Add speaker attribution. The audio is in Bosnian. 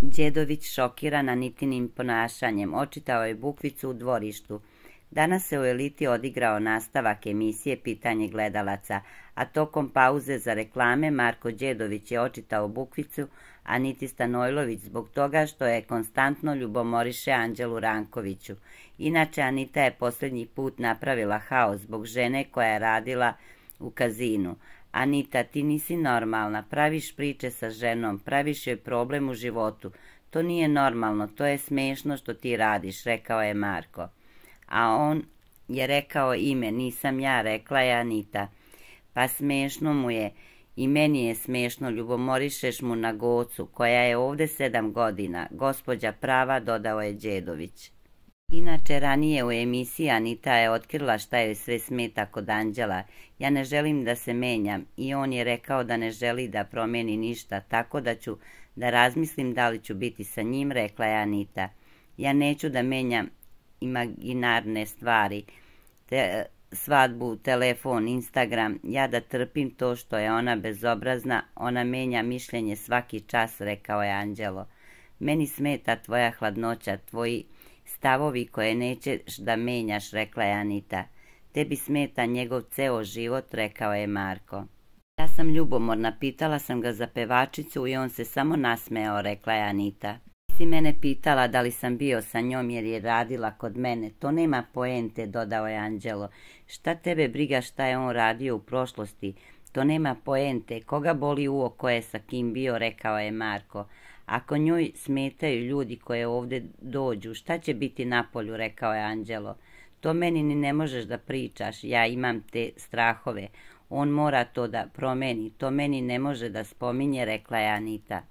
Speaker 1: Đedović šokira na nitinim ponašanjem, očitao je bukvicu u dvorištu. Danas se u eliti odigrao nastavak emisije Pitanje gledalaca, a tokom pauze za reklame Marko Đedović je očitao bukvicu, a niti Stanojlović zbog toga što je konstantno ljubomoriše Anđelu Rankoviću. Inače, Anita je posljednji put napravila haos zbog žene koja je radila u kazinu, Anita, ti nisi normalna, praviš priče sa ženom, praviš joj problem u životu. To nije normalno, to je smešno što ti radiš, rekao je Marko. A on je rekao ime, nisam ja, rekla je Anita. Pa smešno mu je, i meni je smešno, ljubomorišeš mu na gocu, koja je ovde sedam godina, gospođa prava, dodao je Đedović. Inače, ranije u emisiji Anita je otkrila šta je sve smeta kod Anđela. Ja ne želim da se menjam i on je rekao da ne želi da promeni ništa, tako da ću da razmislim da li ću biti sa njim, rekla je Anita. Ja neću da menjam imaginarne stvari, te, svadbu, telefon, Instagram, ja da trpim to što je ona bezobrazna, ona menja mišljenje svaki čas, rekao je Anđelo. Meni smeta tvoja hladnoća, tvoji... Stavovi koje nećeš da menjaš, rekla je Anita. Tebi smeta njegov ceo život, rekao je Marko. Ja sam ljubomorna, pitala sam ga za pevačicu i on se samo nasmeo, rekla je Anita. Si mene pitala da li sam bio sa njom jer je radila kod mene. To nema poente, dodao je Anđelo. Šta tebe briga šta je on radio u prošlosti? To nema poente, koga boli uo ko je sa kim bio, rekao je Marko. Ako njoj smetaju ljudi koje ovde dođu, šta će biti na polju, rekao je Anđelo. To meni ni ne možeš da pričaš, ja imam te strahove. On mora to da promeni, to meni ne može da spominje, rekla je Anita.